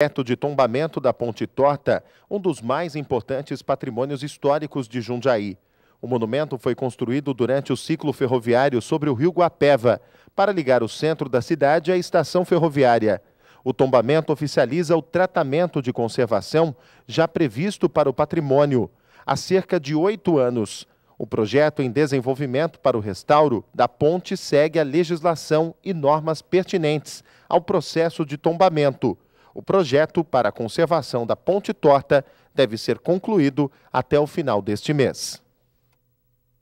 Perto de tombamento da Ponte Torta, um dos mais importantes patrimônios históricos de Jundiaí. O monumento foi construído durante o ciclo ferroviário sobre o rio Guapeva, para ligar o centro da cidade à estação ferroviária. O tombamento oficializa o tratamento de conservação já previsto para o patrimônio, há cerca de oito anos. O projeto em desenvolvimento para o restauro da ponte segue a legislação e normas pertinentes ao processo de tombamento o projeto para a conservação da Ponte Torta deve ser concluído até o final deste mês.